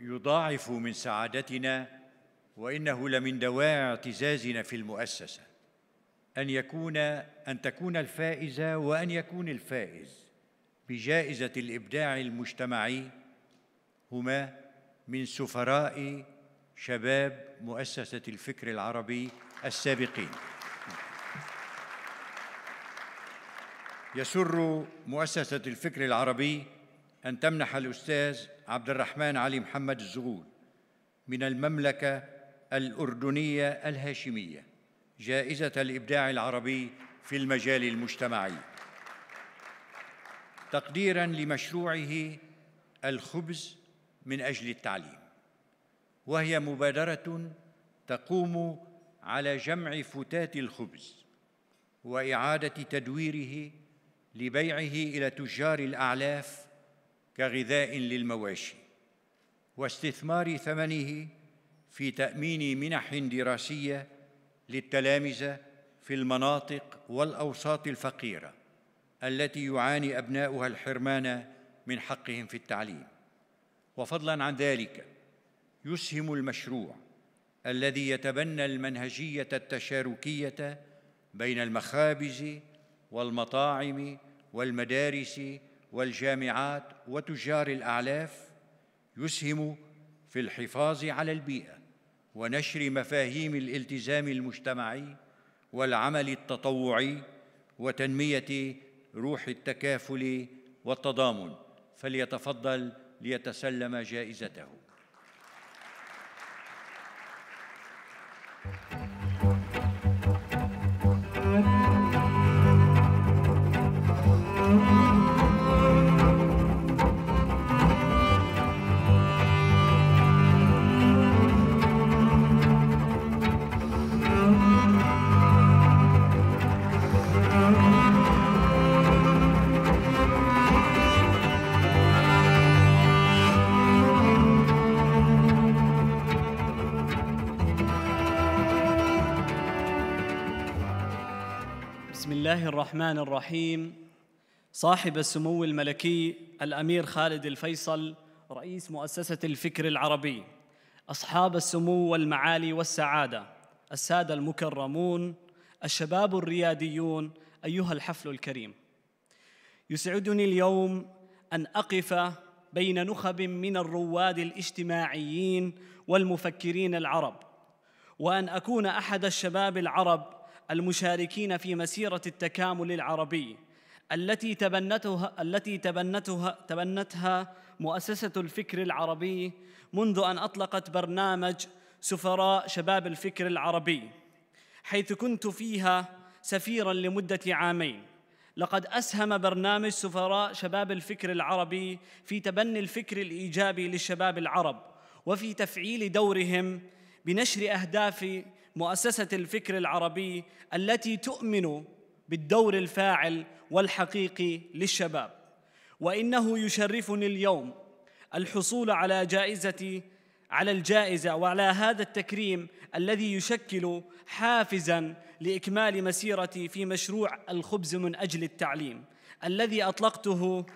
يضاعف من سعادتنا وانه لمن دواعي اعتزازنا في المؤسسه ان يكون ان تكون الفائزه وان يكون الفائز بجائزه الابداع المجتمعي هما من سفراء شباب مؤسسه الفكر العربي السابقين يسر مؤسسه الفكر العربي ان تمنح الاستاذ عبد الرحمن علي محمد الزغول من المملكة الأردنية الهاشمية جائزة الإبداع العربي في المجال المجتمعي تقديراً لمشروعه الخبز من أجل التعليم وهي مبادرة تقوم على جمع فتات الخبز وإعادة تدويره لبيعه إلى تجار الأعلاف كغذاء للمواشي واستثمار ثمنه في تامين منح دراسيه للتلامذه في المناطق والاوساط الفقيره التي يعاني ابناؤها الحرمان من حقهم في التعليم وفضلا عن ذلك يسهم المشروع الذي يتبنى المنهجيه التشاركيه بين المخابز والمطاعم والمدارس والجامعات وتجار الأعلاف يسهم في الحفاظ على البيئة ونشر مفاهيم الالتزام المجتمعي والعمل التطوعي وتنمية روح التكافل والتضامن فليتفضل ليتسلم جائزته بسم الله الرحمن الرحيم صاحب السمو الملكي الامير خالد الفيصل رئيس مؤسسه الفكر العربي اصحاب السمو والمعالي والسعاده الساده المكرمون الشباب الرياديون ايها الحفل الكريم يسعدني اليوم ان اقف بين نخب من الرواد الاجتماعيين والمفكرين العرب وان اكون احد الشباب العرب المشاركين في مسيرة التكامل العربي التي تبنتها التي تبنتها تبنتها مؤسسة الفكر العربي منذ أن أطلقت برنامج سفراء شباب الفكر العربي حيث كنت فيها سفيرا لمدة عامين لقد أسهم برنامج سفراء شباب الفكر العربي في تبني الفكر الإيجابي للشباب العرب وفي تفعيل دورهم بنشر أهداف مؤسسة الفكر العربي التي تؤمن بالدور الفاعل والحقيقي للشباب وإنه يشرفني اليوم الحصول على جائزة على الجائزة وعلى هذا التكريم الذي يشكل حافزاً لإكمال مسيرتي في مشروع الخبز من أجل التعليم الذي أطلقته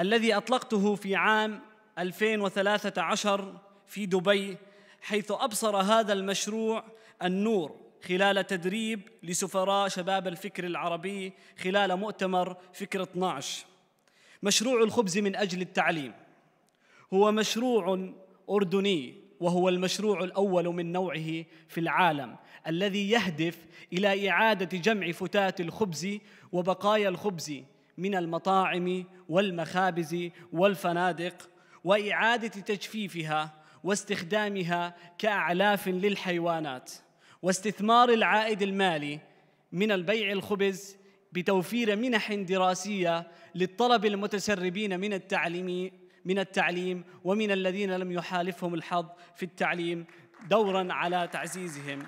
الذي أطلقته في عام 2013 في دبي حيث أبصر هذا المشروع النور خلال تدريب لسفراء شباب الفكر العربي خلال مؤتمر فكر 12 مشروع الخبز من أجل التعليم هو مشروع أردني وهو المشروع الأول من نوعه في العالم الذي يهدف إلى إعادة جمع فتات الخبز وبقايا الخبز من المطاعم والمخابز والفنادق وإعادة تجفيفها واستخدامها كأعلاف للحيوانات واستثمار العائد المالي من البيع الخبز بتوفير منح دراسية للطلب المتسربين من التعليم من التعليم ومن الذين لم يحالفهم الحظ في التعليم دورا على تعزيزهم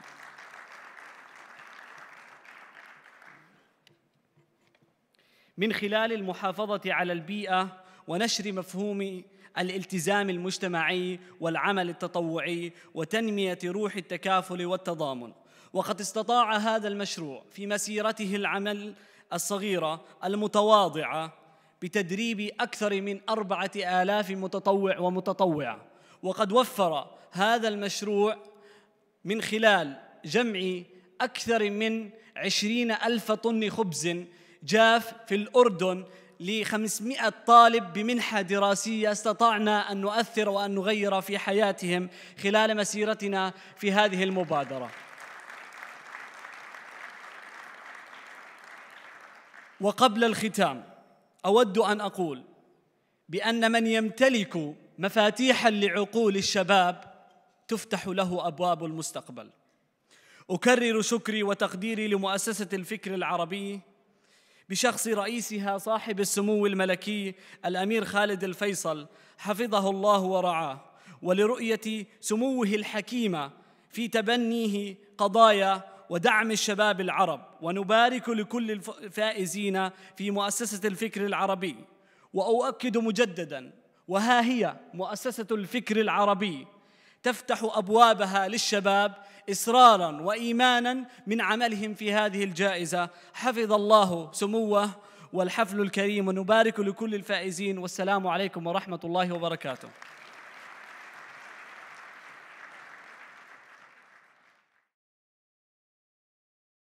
من خلال المحافظة على البيئة ونشر مفهوم الالتزام المجتمعي والعمل التطوعي وتنميه روح التكافل والتضامن وقد استطاع هذا المشروع في مسيرته العمل الصغيره المتواضعه بتدريب اكثر من اربعه الاف متطوع ومتطوعه وقد وفر هذا المشروع من خلال جمع أكثر من عشرين ألف طن خبز جاف في الأردن ل 500 طالب بمنحة دراسية استطعنا أن نؤثر وأن نغير في حياتهم خلال مسيرتنا في هذه المبادرة وقبل الختام أود أن أقول بأن من يمتلك مفاتيحا لعقول الشباب تفتح له أبواب المستقبل أكرر شكري وتقديري لمؤسسة الفكر العربي بشخص رئيسها صاحب السمو الملكي الامير خالد الفيصل حفظه الله ورعاه ولرؤيه سموه الحكيمه في تبنيه قضايا ودعم الشباب العرب ونبارك لكل الفائزين في مؤسسه الفكر العربي واؤكد مجددا وها هي مؤسسه الفكر العربي تفتح ابوابها للشباب اصرارا وايمانا من عملهم في هذه الجائزه حفظ الله سموه والحفل الكريم ونبارك لكل الفائزين والسلام عليكم ورحمه الله وبركاته